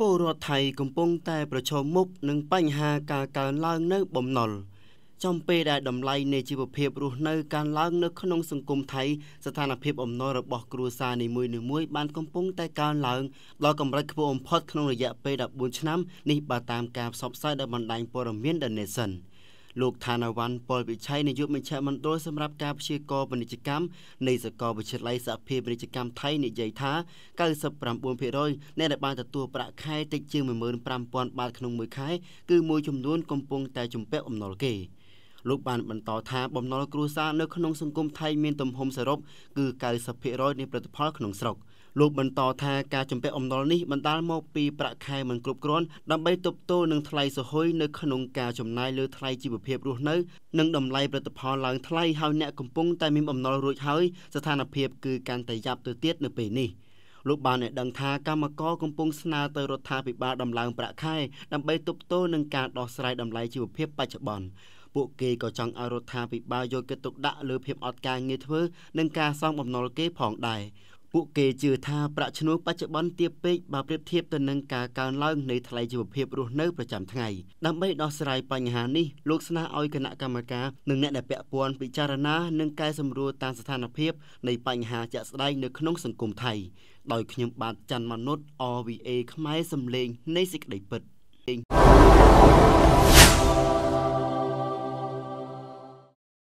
ពលរដ្ឋថៃកំពុងតែប្រឈមមុខនឹងបញ្ហាការកើនឡើងនៅបំណុលចំពេលដែលតម្លៃនៃជីវភាពរស់នៅកើនឡើងនៅក្នុងសង្គមថៃស្ថានភាពអំណុលរបស់គ្រួសារនីមួយៗបានកំពុងតែកើនឡើងដល់កម្រិតខ្ពស់បំផុតក្នុងរយៈពេល14ឆ្នាំនេះបើតាមការផ្សព្វផ្សាយដោយបណ្ដាញព័ត៌មាន The Nation ។លោកឋានាវ៉ាន់ប៉ុលវិชัยនាយកមជ្ឈមណ្ឌលសម្រាប់ការព្យាករណ៍ពាណិជ្ជកម្មនៃសាកលវិទ្យាល័យសហភាពពាណិជ្ជកម្មថៃនិយាយថា99%អ្នកដែលបានទទួលប្រាក់ខែតិចជាង15000បាតក្នុងមួយខែគឺមួយចំនួន កំពុងតែជំពាក់អំណុលគេលោកបានបន្តថាបំណុលគ្រួសារនៅ ក្នុងសង្គមថៃ មានទំហំសរុបគឺ90%នៃផលិតផលក្នុងស្រុក។លោកបន្តថាការជំពាក់អំណុលនេះបណ្ដាលមកពីប្រាក់ខែមិនគ្រប់គ្រាន់ដើម្បីទប់ទល់នឹងថ្លៃសហ៊ុយនៅក្នុងការចំណាយលើថ្លៃជីវភាពរស់នៅនិងតម្លៃផលិតផលឡើងថ្លៃហើយអ្នកកំពុង តែមានអំណុលរួចហើយស្ថានភាពគឺកាន់តែយ៉ាប់ទៅទៀតនៅពេលនេះលោកបានឲ្យដឹងថាកម្មករកំពុងស្នើទៅរដ្ឋាភិបាលដំឡើងប្រាក់ខែដើម្បីទប់ទល់នឹងការដោះស្រាយតម្លៃជីវភាពបច្ចុប្បន្នពួកគេក៏ចង់ឲ្យរដ្ឋាភិបាលយកចិត្តទុកដាក់លើភាពអត់ការងារធ្វើនិងការសងបំណុលគេផងដែរពួកគេជឿថាប្រាក់ឈ្នួលបច្ចុប្បន្នទាបពេកបើប្រៀបធៀបទៅនឹងការកើនឡើងនៃថ្លៃជីវភាព រស់នៅប្រចាំថ្ងៃដើម្បីដោះស្រាយបញ្ហានេះលោកស្នើឲ្យគណៈកម្មការនិងអ្នកដែលពាក់ព័ន្ធពិចារណានិងកែសម្រួលតាមស្ថានភាពនៃបញ្ហាជាក់ស្ដែងនៅក្នុងសង្គមថៃដោយខ្ញុំបាទច័ន្ទមនុษย์ OVA ខ្មែរសំលេង នៃសេចក្តីពិត